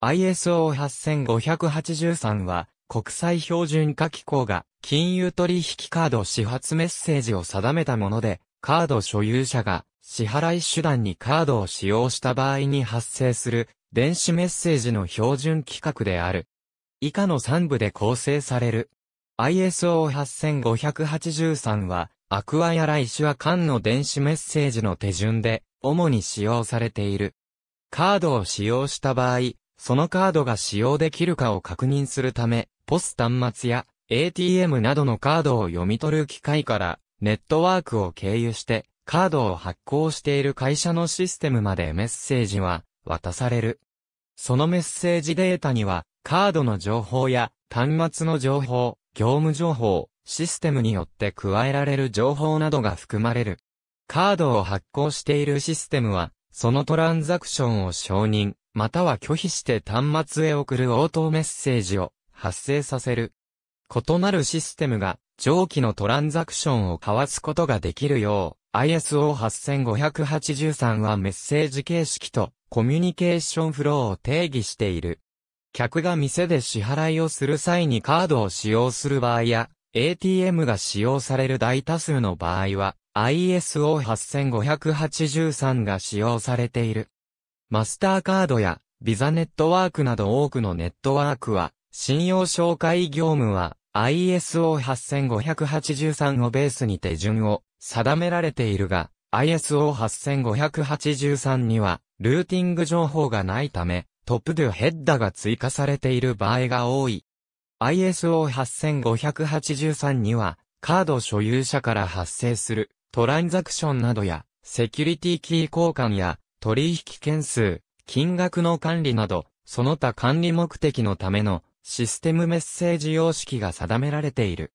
ISO8583 は、国際標準化機構が金融取引カード始発メッセージを定めたもので、カード所有者が支払い手段にカードを使用した場合に発生する電子メッセージの標準規格である。以下の3部で構成される。ISO8583 は、アクアやライシュア間の電子メッセージの手順で、主に使用されている。カードを使用した場合、そのカードが使用できるかを確認するため、ポス端末や ATM などのカードを読み取る機械からネットワークを経由してカードを発行している会社のシステムまでメッセージは渡される。そのメッセージデータにはカードの情報や端末の情報、業務情報、システムによって加えられる情報などが含まれる。カードを発行しているシステムは、そのトランザクションを承認、または拒否して端末へ送る応答メッセージを発生させる。異なるシステムが上記のトランザクションを交わすことができるよう、ISO8583 はメッセージ形式とコミュニケーションフローを定義している。客が店で支払いをする際にカードを使用する場合や、ATM が使用される大多数の場合は、ISO8583 が使用されている。マスターカードやビザネットワークなど多くのネットワークは、信用紹介業務は ISO8583 をベースに手順を定められているが、ISO8583 には、ルーティング情報がないため、トップドゥヘッダが追加されている場合が多い。ISO8583 には、カード所有者から発生するトランザクションなどや、セキュリティキー交換や取引件数、金額の管理など、その他管理目的のためのシステムメッセージ様式が定められている。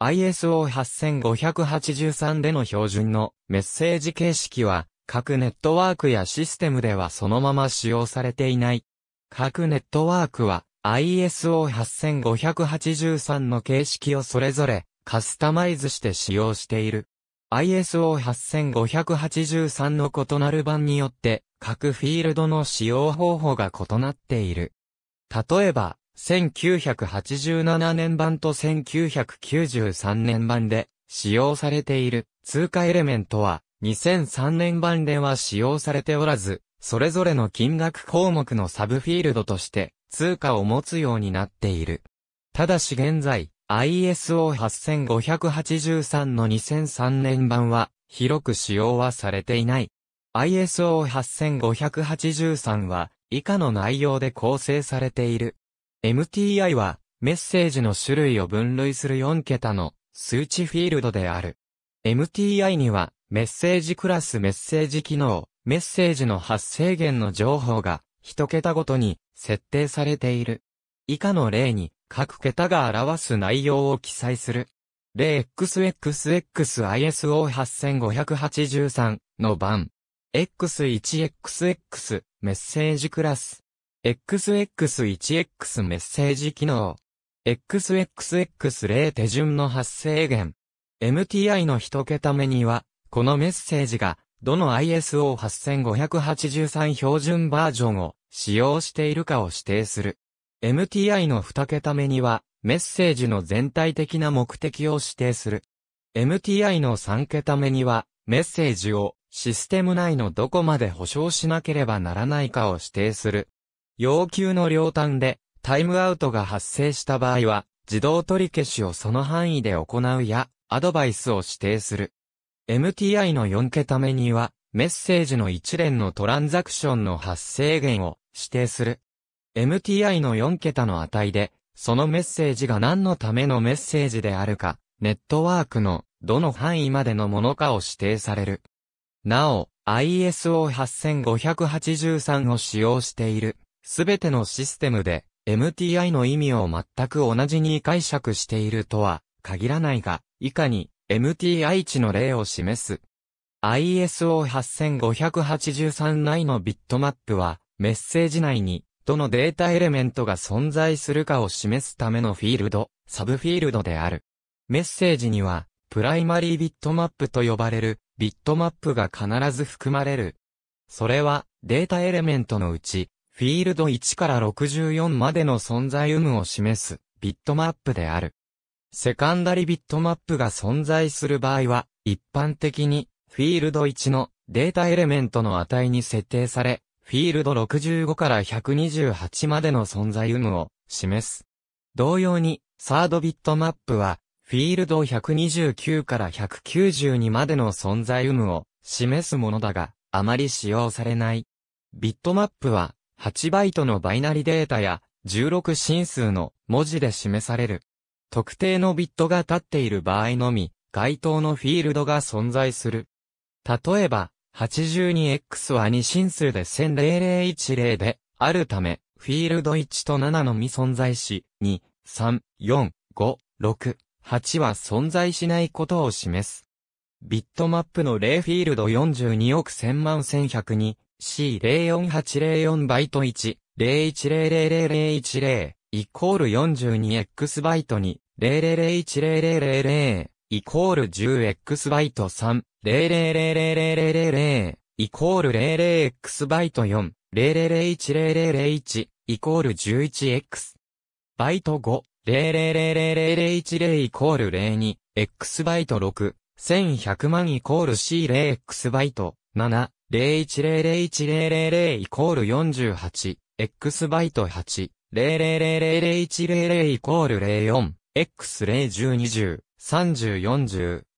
ISO8583 での標準のメッセージ形式は、各ネットワークやシステムではそのまま使用されていない。各ネットワークは ISO8583 の形式をそれぞれカスタマイズして使用している。ISO8583 の異なる版によって各フィールドの使用方法が異なっている。例えば、1987年版と1993年版で使用されている通貨エレメントは2003年版では使用されておらず、それぞれの金額項目のサブフィールドとして通貨を持つようになっている。ただし現在、ISO8583 の2003年版は、広く使用はされていない。ISO8583 は、以下の内容で構成されている。MTI は、メッセージの種類を分類する4桁の数値フィールドである。MTI には、メッセージクラスメッセージ機能、メッセージの発生源の情報が、1桁ごとに設定されている。以下の例に、各桁が表す内容を記載する。例 x x x i s o 8 5 8 3の番。x1xx メッセージクラス。xx1x メッセージ機能。xxx0 手順の発生源。MTI の一桁目には、このメッセージが、どの ISO8583 標準バージョンを使用しているかを指定する。MTI の2桁目には、メッセージの全体的な目的を指定する。MTI の3桁目には、メッセージをシステム内のどこまで保証しなければならないかを指定する。要求の両端でタイムアウトが発生した場合は、自動取り消しをその範囲で行うや、アドバイスを指定する。MTI の4桁目には、メッセージの一連のトランザクションの発生源を指定する。MTI の4桁の値で、そのメッセージが何のためのメッセージであるか、ネットワークのどの範囲までのものかを指定される。なお、ISO8583 を使用している、すべてのシステムで、MTI の意味を全く同じに解釈しているとは、限らないが、以下に、MTI 値の例を示す。ISO8583 内のビットマップは、メッセージ内にどのデータエレメントが存在するかを示すためのフィールド、サブフィールドである。メッセージには、プライマリービットマップと呼ばれる、ビットマップが必ず含まれる。それは、データエレメントのうち、フィールド1から64までの存在有無を示す、ビットマップである。セカンダリビットマップが存在する場合は、一般的に、フィールド1のデータエレメントの値に設定され、フィールド65から128までの存在有無を示す。同様に、サードビットマップは、フィールド129から192までの存在有無を示すものだが、あまり使用されない。ビットマップは、8バイトのバイナリデータや、16進数の文字で示される。特定のビットが立っている場合のみ、該当のフィールドが存在する。例えば、82X は2進数で1000 1 0であるため、フィールド1と7のみ存在し、2、3、4、5、6、8は存在しないことを示す。ビットマップの0フィールド42億1000万1100に、C04804 バイト1、0 1 0 0 0 1 0イコール 42X バイト2、000100000イコール 10X バイト3、零零零零零零零イコール 00x バイト4、00010001イコール 11x バイト5、0 0 0 0 0 0 1イコール02、x バイト6、1100万イコール C0x バイト7、0 1 0 0一0零イコール48、x バイト8、0 0 0 0 0 1零イコール04、x01020、3040、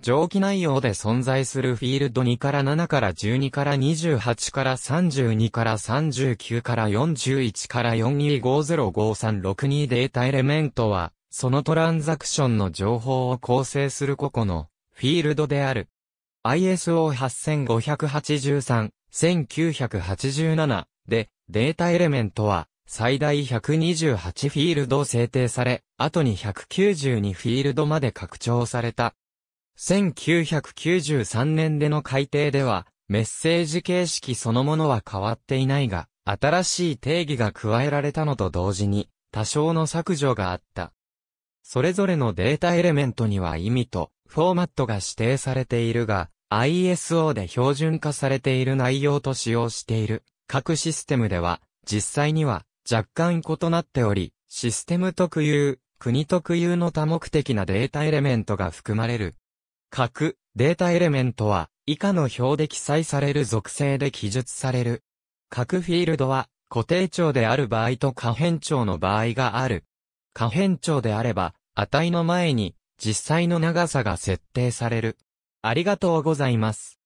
蒸気内容で存在するフィールド2から7から12から28から32から39から41から42505362データエレメントは、そのトランザクションの情報を構成する個々のフィールドである。ISO8583、1987でデータエレメントは最大128フィールド制定され、後に192フィールドまで拡張された。1993年での改定では、メッセージ形式そのものは変わっていないが、新しい定義が加えられたのと同時に、多少の削除があった。それぞれのデータエレメントには意味と、フォーマットが指定されているが、ISO で標準化されている内容と使用している各システムでは、実際には若干異なっており、システム特有、国特有の多目的なデータエレメントが含まれる核、データエレメントは、以下の表で記載される属性で記述される。各フィールドは、固定長である場合と可変長の場合がある。可変長であれば、値の前に、実際の長さが設定される。ありがとうございます。